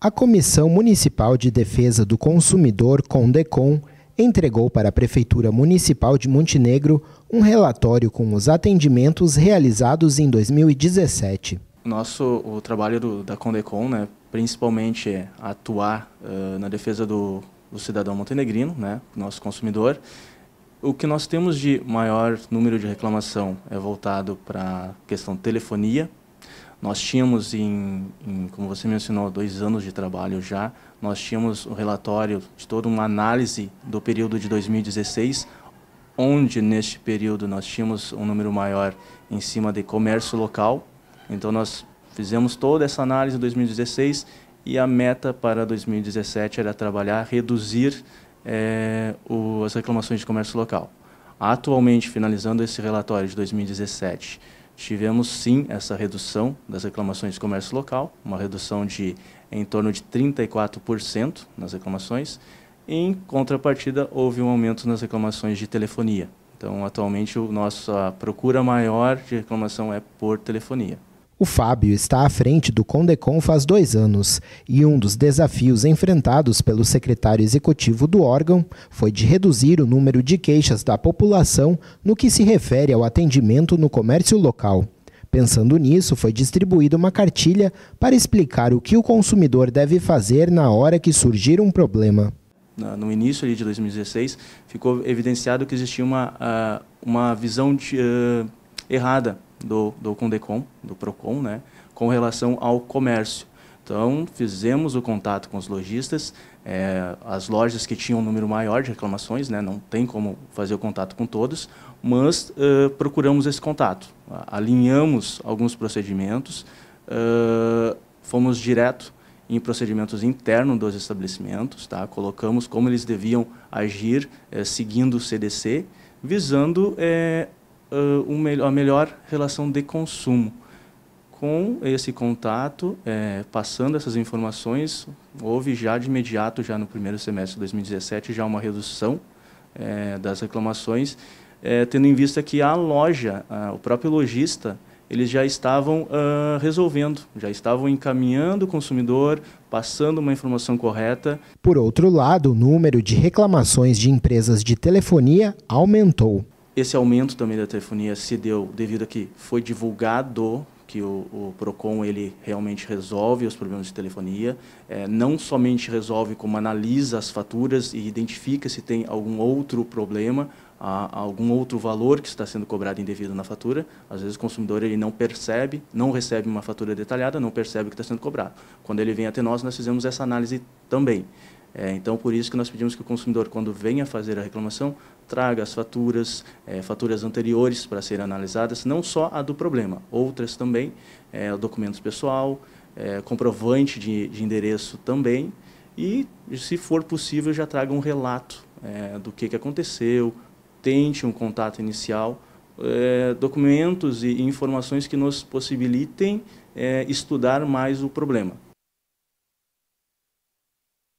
A Comissão Municipal de Defesa do Consumidor, CONDECOM, entregou para a Prefeitura Municipal de Montenegro um relatório com os atendimentos realizados em 2017. Nosso o trabalho do, da CONDECOM, né, principalmente é atuar uh, na defesa do, do, cidadão montenegrino, né, nosso consumidor. O que nós temos de maior número de reclamação é voltado para a questão telefonia, nós tínhamos, em, em, como você mencionou, dois anos de trabalho já, nós tínhamos o um relatório de toda uma análise do período de 2016, onde neste período nós tínhamos um número maior em cima de comércio local. Então nós fizemos toda essa análise em 2016 e a meta para 2017 era trabalhar, reduzir é, o, as reclamações de comércio local. Atualmente, finalizando esse relatório de 2017, tivemos sim essa redução das reclamações de comércio local, uma redução de em torno de 34% nas reclamações. Em contrapartida, houve um aumento nas reclamações de telefonia. Então, atualmente, a nossa procura maior de reclamação é por telefonia. O Fábio está à frente do Condecon faz dois anos e um dos desafios enfrentados pelo secretário executivo do órgão foi de reduzir o número de queixas da população no que se refere ao atendimento no comércio local. Pensando nisso, foi distribuída uma cartilha para explicar o que o consumidor deve fazer na hora que surgir um problema. No início de 2016, ficou evidenciado que existia uma, ah, uma visão de, uh, errada do, do Condecom, do Procon, né, com relação ao comércio. Então, fizemos o contato com os lojistas, é, as lojas que tinham um número maior de reclamações, né, não tem como fazer o contato com todos, mas uh, procuramos esse contato. Alinhamos alguns procedimentos, uh, fomos direto em procedimentos internos dos estabelecimentos, tá? colocamos como eles deviam agir eh, seguindo o CDC, visando eh, uh, eh, um, a melhor relação de consumo. Com esse contato, é, passando essas informações, houve já de imediato, já no primeiro semestre de 2017, já uma redução é, das reclamações, é, tendo em vista que a loja, a, o próprio lojista, eles já estavam uh, resolvendo, já estavam encaminhando o consumidor, passando uma informação correta. Por outro lado, o número de reclamações de empresas de telefonia aumentou. Esse aumento também da telefonia se deu devido a que foi divulgado que o, o Procon ele realmente resolve os problemas de telefonia, é, não somente resolve como analisa as faturas e identifica se tem algum outro problema, a, a algum outro valor que está sendo cobrado indevido na fatura. Às vezes o consumidor ele não percebe, não recebe uma fatura detalhada, não percebe o que está sendo cobrado. Quando ele vem até nós, nós fizemos essa análise também. É, então, por isso que nós pedimos que o consumidor, quando venha fazer a reclamação, traga as faturas, é, faturas anteriores para serem analisadas, não só a do problema, outras também, é, documentos pessoal, é, comprovante de, de endereço também, e, se for possível, já traga um relato é, do que, que aconteceu, tente um contato inicial, é, documentos e informações que nos possibilitem é, estudar mais o problema.